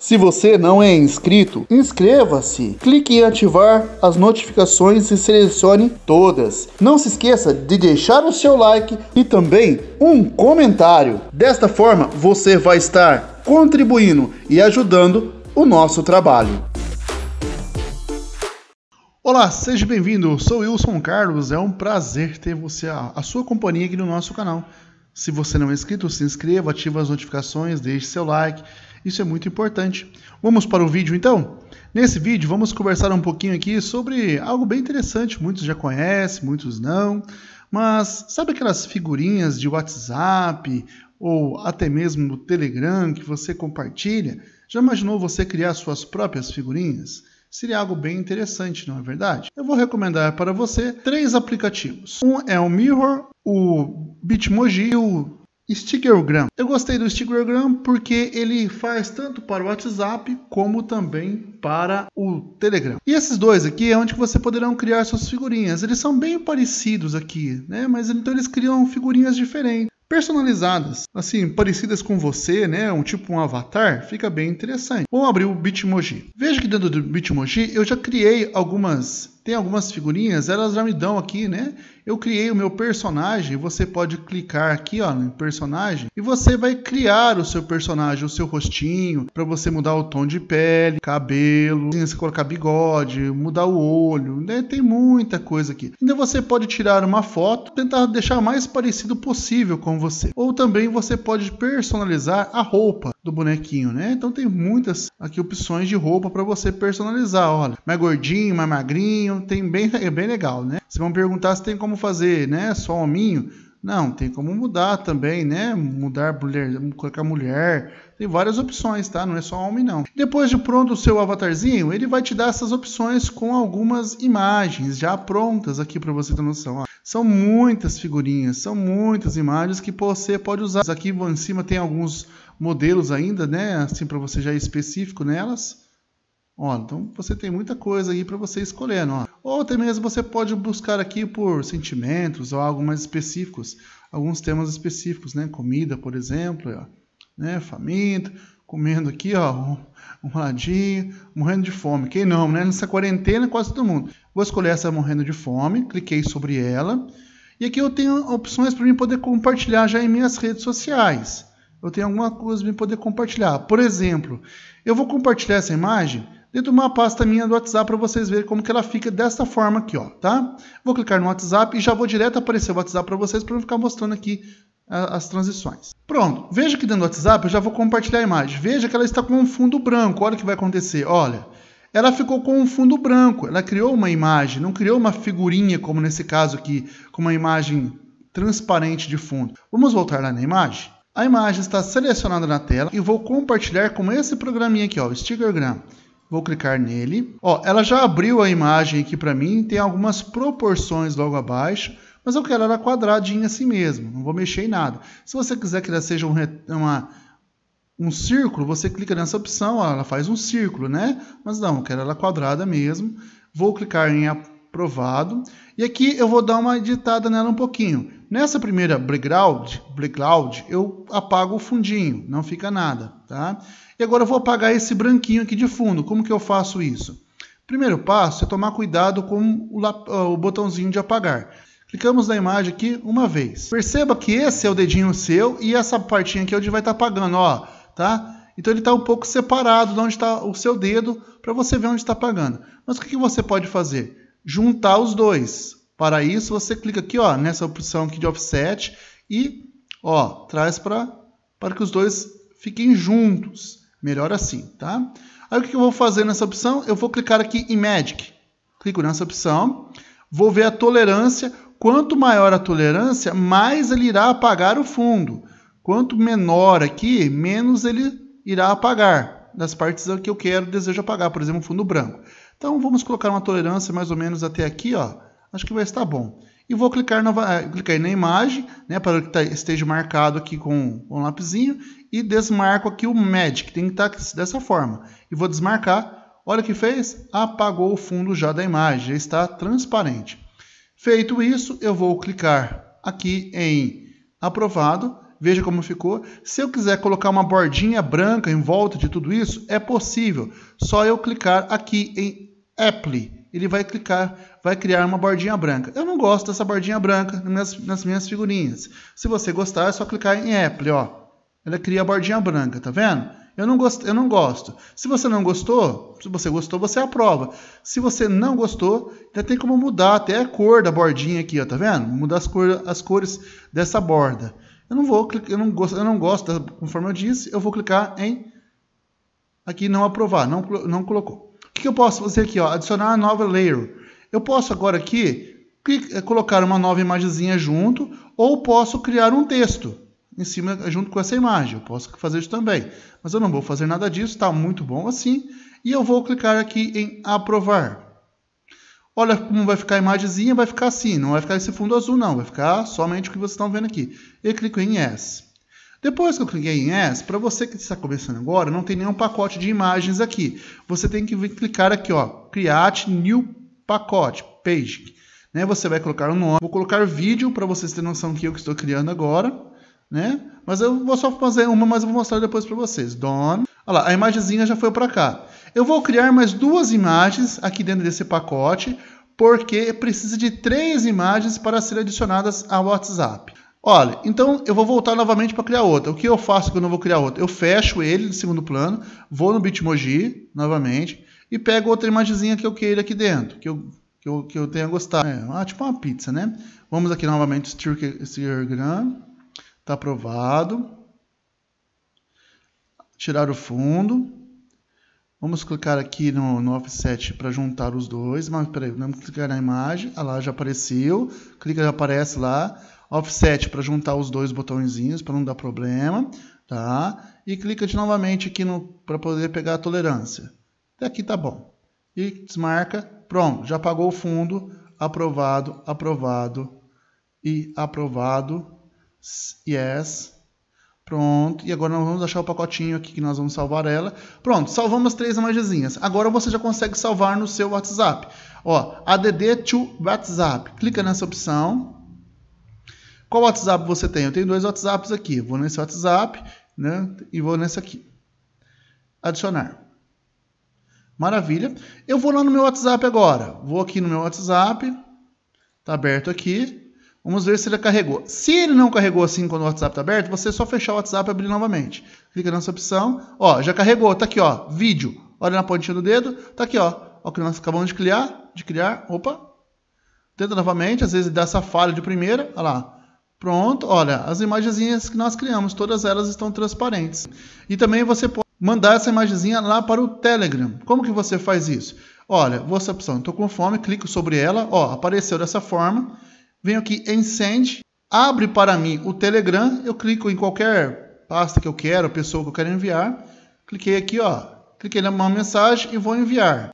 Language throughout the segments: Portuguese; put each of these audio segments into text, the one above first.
Se você não é inscrito, inscreva-se, clique em ativar as notificações e selecione todas. Não se esqueça de deixar o seu like e também um comentário. Desta forma, você vai estar contribuindo e ajudando o nosso trabalho. Olá, seja bem-vindo. Sou Wilson Carlos. É um prazer ter você a sua companhia aqui no nosso canal. Se você não é inscrito, se inscreva, ative as notificações, deixe seu like isso é muito importante. Vamos para o vídeo então? Nesse vídeo vamos conversar um pouquinho aqui sobre algo bem interessante, muitos já conhecem, muitos não, mas sabe aquelas figurinhas de WhatsApp ou até mesmo do Telegram que você compartilha? Já imaginou você criar suas próprias figurinhas? Seria algo bem interessante, não é verdade? Eu vou recomendar para você três aplicativos. Um é o Mirror, o Bitmoji e o Stickergram. Eu gostei do Stickergram porque ele faz tanto para o WhatsApp como também para o Telegram. E esses dois aqui é onde você poderão criar suas figurinhas. Eles são bem parecidos aqui, né? Mas então eles criam figurinhas diferentes personalizadas, assim, parecidas com você, né? Um tipo um avatar, fica bem interessante. Vamos abrir o Bitmoji. Veja que dentro do Bitmoji eu já criei algumas tem algumas figurinhas, elas já me dão aqui, né? Eu criei o meu personagem, você pode clicar aqui, ó, no personagem, e você vai criar o seu personagem, o seu rostinho, para você mudar o tom de pele, cabelo, se colocar bigode, mudar o olho, né? Tem muita coisa aqui. Ainda então você pode tirar uma foto, tentar deixar mais parecido possível com você. Ou também você pode personalizar a roupa do bonequinho, né? Então tem muitas aqui opções de roupa para você personalizar, olha, mais gordinho, mais magrinho, tem bem, é bem legal, né? Vocês vão perguntar se tem como fazer, né? Só hominho. Não, tem como mudar também, né? Mudar mulher, colocar mulher. Tem várias opções, tá? Não é só homem, não. Depois de pronto o seu avatarzinho, ele vai te dar essas opções com algumas imagens já prontas aqui para você ter noção. Ó. São muitas figurinhas, são muitas imagens que você pode usar. Aqui em cima tem alguns modelos ainda, né? Assim para você já ir específico nelas. Ó, então você tem muita coisa aí para você escolher, ó. É? Ou até mesmo você pode buscar aqui por sentimentos ou algo mais específicos, alguns temas específicos, né? Comida, por exemplo, ó, né? Faminto, comendo aqui, ó, um ladinho, morrendo de fome. Quem não, né? Nessa quarentena quase todo mundo. Vou escolher essa morrendo de fome, cliquei sobre ela. E aqui eu tenho opções para mim poder compartilhar já em minhas redes sociais. Eu tenho alguma coisa para poder compartilhar. Por exemplo, eu vou compartilhar essa imagem dentro de uma pasta minha do WhatsApp para vocês verem como que ela fica desta forma aqui, ó, tá? Vou clicar no WhatsApp e já vou direto aparecer o WhatsApp para vocês para não ficar mostrando aqui as transições. Pronto, veja que dentro do WhatsApp eu já vou compartilhar a imagem. Veja que ela está com um fundo branco. Olha o que vai acontecer. Olha, ela ficou com um fundo branco. Ela criou uma imagem, não criou uma figurinha como nesse caso aqui, com uma imagem transparente de fundo. Vamos voltar lá na imagem. A imagem está selecionada na tela e vou compartilhar com esse programinha aqui, ó, o Stickergram. Vou clicar nele. Ó, ela já abriu a imagem aqui para mim, tem algumas proporções logo abaixo, mas eu quero ela quadradinha assim mesmo, não vou mexer em nada. Se você quiser que ela seja um, uma, um círculo, você clica nessa opção, ó, ela faz um círculo, né? Mas não, eu quero ela quadrada mesmo. Vou clicar em provado. E aqui eu vou dar uma editada nela um pouquinho. Nessa primeira background, background eu apago o fundinho, não fica nada, tá? E agora eu vou apagar esse branquinho aqui de fundo. Como que eu faço isso? Primeiro passo é tomar cuidado com o, o botãozinho de apagar. Clicamos na imagem aqui uma vez. Perceba que esse é o dedinho seu e essa partinha aqui é onde vai estar tá apagando, ó, tá? Então ele está um pouco separado de onde está o seu dedo para você ver onde está apagando. Mas o que, que você pode fazer? juntar os dois. Para isso, você clica aqui ó, nessa opção aqui de offset e ó, traz para que os dois fiquem juntos. Melhor assim, tá? Aí o que eu vou fazer nessa opção? Eu vou clicar aqui em Magic. Clico nessa opção, vou ver a tolerância. Quanto maior a tolerância, mais ele irá apagar o fundo. Quanto menor aqui, menos ele irá apagar das partes que eu quero, desejo apagar, por exemplo, fundo branco. Então vamos colocar uma tolerância mais ou menos até aqui, ó. Acho que vai estar bom. E vou clicar na, é, clicar na imagem, né, para que tá, esteja marcado aqui com um lapisinho e desmarco aqui o MED, que tem que estar tá dessa forma. E vou desmarcar. Olha o que fez? Apagou o fundo já da imagem, já está transparente. Feito isso, eu vou clicar aqui em aprovado Veja como ficou. Se eu quiser colocar uma bordinha branca em volta de tudo isso, é possível. Só eu clicar aqui em Apple. Ele vai clicar, vai criar uma bordinha branca. Eu não gosto dessa bordinha branca nas, nas minhas figurinhas. Se você gostar, é só clicar em Apple, ó. Ela cria a bordinha branca, tá vendo? Eu não, gost... eu não gosto. Se você não gostou, se você gostou, você aprova. Se você não gostou, tem como mudar até a cor da bordinha aqui, ó, tá vendo? Mudar as, cor... as cores dessa borda. Eu não vou clicar, eu não gosto, eu não gosto, conforme eu disse, eu vou clicar em aqui não aprovar, não, não colocou. O que, que eu posso fazer aqui? Ó, adicionar a nova layer. Eu posso agora aqui clicar, eh, colocar uma nova imagenzinha junto ou posso criar um texto em cima junto com essa imagem. Eu posso fazer isso também, mas eu não vou fazer nada disso, está muito bom assim. E eu vou clicar aqui em aprovar. Olha como vai ficar a imagemzinha, vai ficar assim, não vai ficar esse fundo azul não, vai ficar somente o que vocês estão vendo aqui. Eu clico em Yes. Depois que eu cliquei em Yes, para você que está começando agora, não tem nenhum pacote de imagens aqui. Você tem que clicar aqui, ó, Create New Pacote, Page. Né? Você vai colocar o um nome, vou colocar vídeo para vocês terem noção que eu que estou criando agora. Né? Mas eu vou só fazer uma, mas eu vou mostrar depois para vocês. Don. Olha lá, a imagenzinha já foi para cá. Eu vou criar mais duas imagens aqui dentro desse pacote, porque precisa de três imagens para serem adicionadas ao WhatsApp. Olha, então eu vou voltar novamente para criar outra. O que eu faço quando eu vou criar outra? Eu fecho ele de segundo plano, vou no Bitmoji novamente e pego outra imagenzinha que eu queira aqui dentro, que eu, que eu, que eu tenha gostado. É, ah, tipo uma pizza, né? Vamos aqui novamente, Stirgram, está aprovado. Tirar o fundo. Vamos clicar aqui no, no offset para juntar os dois. Mas peraí, vamos clicar na imagem. Ah lá, já apareceu. Clica, já aparece lá. Offset para juntar os dois botõezinhos para não dar problema. Tá? E clica de novamente aqui para poder pegar a tolerância. Até aqui tá bom. E desmarca. Pronto, já pagou o fundo. Aprovado, aprovado e aprovado. Yes. Pronto, e agora nós vamos achar o pacotinho aqui que nós vamos salvar ela. Pronto, salvamos três magiazinhas. Agora você já consegue salvar no seu WhatsApp. Ó, add to WhatsApp. Clica nessa opção. Qual WhatsApp você tem? Eu tenho dois WhatsApps aqui. Vou nesse WhatsApp né, e vou nesse aqui. Adicionar. Maravilha. Eu vou lá no meu WhatsApp agora. Vou aqui no meu WhatsApp. Está aberto aqui. Vamos ver se ele carregou. Se ele não carregou assim quando o WhatsApp está aberto, você é só fechar o WhatsApp e abrir novamente. Clica nessa opção. Ó, já carregou. Tá aqui, ó. Vídeo. Olha na pontinha do dedo. Tá aqui, ó. Ó, que nós acabamos de criar. De criar. Opa. Tenta novamente. Às vezes dá essa falha de primeira. Olha lá. Pronto. Olha, as imagenzinhas que nós criamos, todas elas estão transparentes. E também você pode mandar essa imagenzinha lá para o Telegram. Como que você faz isso? Olha, vou essa opção. Estou com fome. Clico sobre ela. Ó, apareceu dessa forma venho aqui em Send, abre para mim o Telegram, eu clico em qualquer pasta que eu quero, pessoa que eu quero enviar, cliquei aqui, ó, cliquei na uma mensagem e vou enviar.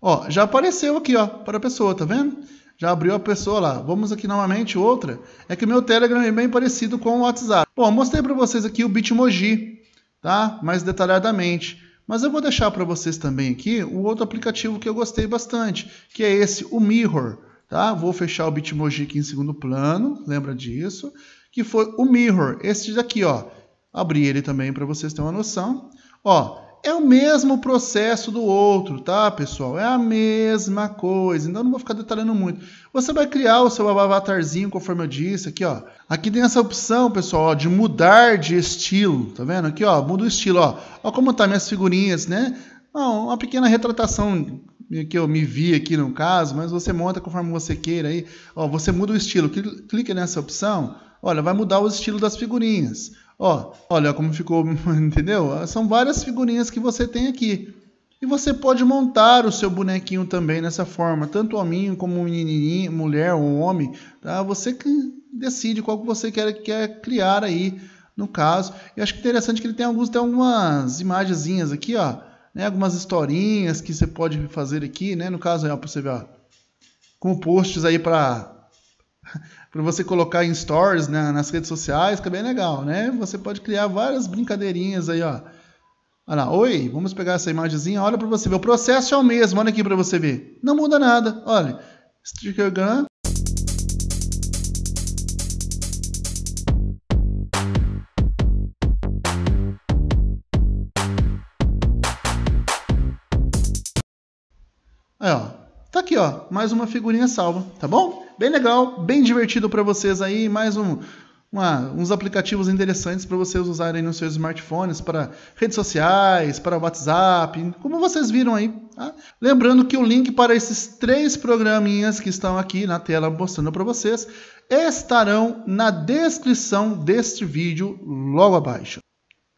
Ó, já apareceu aqui, ó, para a pessoa, tá vendo? Já abriu a pessoa lá. Vamos aqui novamente, outra. É que o meu Telegram é bem parecido com o WhatsApp. Bom, mostrei para vocês aqui o Bitmoji, tá? Mais detalhadamente. Mas eu vou deixar para vocês também aqui o outro aplicativo que eu gostei bastante, que é esse, o Mirror. Tá? Vou fechar o Bitmoji aqui em segundo plano, lembra disso. Que foi o Mirror, esse daqui, ó. Abri ele também para vocês terem uma noção. Ó, é o mesmo processo do outro, tá, pessoal? É a mesma coisa, então não vou ficar detalhando muito. Você vai criar o seu avatarzinho, conforme eu disse aqui, ó. Aqui tem essa opção, pessoal, ó, de mudar de estilo, tá vendo? Aqui, ó, muda o estilo, ó. Ó como tá minhas figurinhas, né? uma pequena retratação que eu me vi aqui no caso, mas você monta conforme você queira aí. Ó, você muda o estilo, clique nessa opção, olha, vai mudar o estilo das figurinhas. Ó, olha como ficou, entendeu? Ah, são várias figurinhas que você tem aqui. E você pode montar o seu bonequinho também nessa forma, tanto hominho como menininho, mulher ou homem, tá? Você decide qual que você quer, quer criar aí, no caso. E acho que interessante que ele tem alguns, tem algumas imagenzinhas aqui, ó né, algumas historinhas que você pode fazer aqui, né? No caso, é você ver, ó, com posts aí para para você colocar em stories né, nas redes sociais, que é bem legal, né? Você pode criar várias brincadeirinhas aí, ó. Olha lá, oi, vamos pegar essa imagenzinha, olha para você ver. O processo é o mesmo, olha aqui para você ver. Não muda nada, olha. gun aqui, ó, mais uma figurinha salva, tá bom? Bem legal, bem divertido para vocês aí, mais um uma, uns aplicativos interessantes para vocês usarem nos seus smartphones, para redes sociais, para WhatsApp, como vocês viram aí. Tá? Lembrando que o link para esses três programinhas que estão aqui na tela mostrando para vocês estarão na descrição deste vídeo logo abaixo.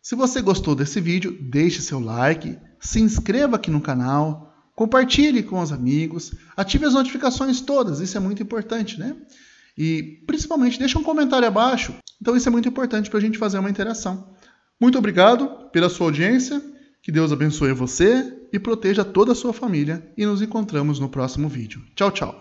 Se você gostou desse vídeo, deixe seu like, se inscreva aqui no canal Compartilhe com os amigos, ative as notificações todas, isso é muito importante, né? E principalmente deixe um comentário abaixo. Então isso é muito importante para a gente fazer uma interação. Muito obrigado pela sua audiência, que Deus abençoe você e proteja toda a sua família e nos encontramos no próximo vídeo. Tchau, tchau.